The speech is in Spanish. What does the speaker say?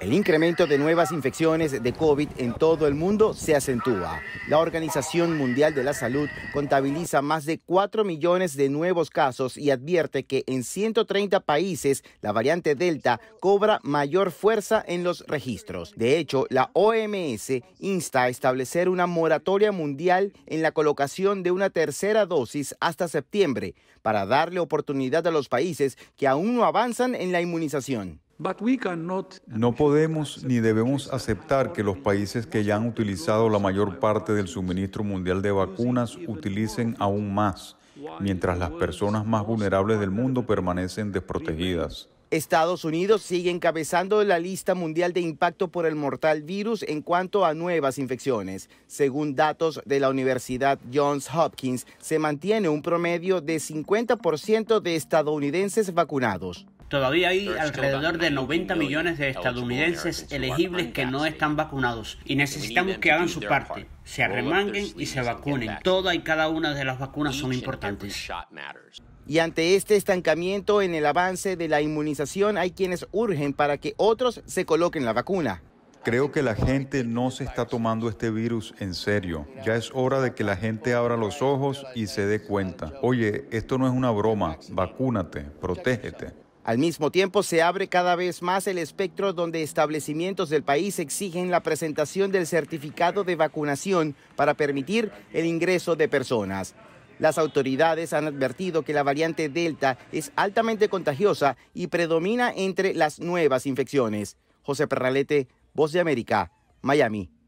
El incremento de nuevas infecciones de COVID en todo el mundo se acentúa. La Organización Mundial de la Salud contabiliza más de 4 millones de nuevos casos y advierte que en 130 países la variante Delta cobra mayor fuerza en los registros. De hecho, la OMS insta a establecer una moratoria mundial en la colocación de una tercera dosis hasta septiembre para darle oportunidad a los países que aún no avanzan en la inmunización. No podemos ni debemos aceptar que los países que ya han utilizado la mayor parte del suministro mundial de vacunas utilicen aún más, mientras las personas más vulnerables del mundo permanecen desprotegidas. Estados Unidos sigue encabezando la lista mundial de impacto por el mortal virus en cuanto a nuevas infecciones. Según datos de la Universidad Johns Hopkins, se mantiene un promedio de 50% de estadounidenses vacunados. Todavía hay alrededor de 90 millones de estadounidenses elegibles que no están vacunados y necesitamos que hagan su parte, se arremanguen y se vacunen. Toda y cada una de las vacunas son importantes. Y ante este estancamiento en el avance de la inmunización hay quienes urgen para que otros se coloquen la vacuna. Creo que la gente no se está tomando este virus en serio. Ya es hora de que la gente abra los ojos y se dé cuenta. Oye, esto no es una broma. Vacúnate, protégete. Al mismo tiempo, se abre cada vez más el espectro donde establecimientos del país exigen la presentación del certificado de vacunación para permitir el ingreso de personas. Las autoridades han advertido que la variante Delta es altamente contagiosa y predomina entre las nuevas infecciones. José Perralete, Voz de América, Miami.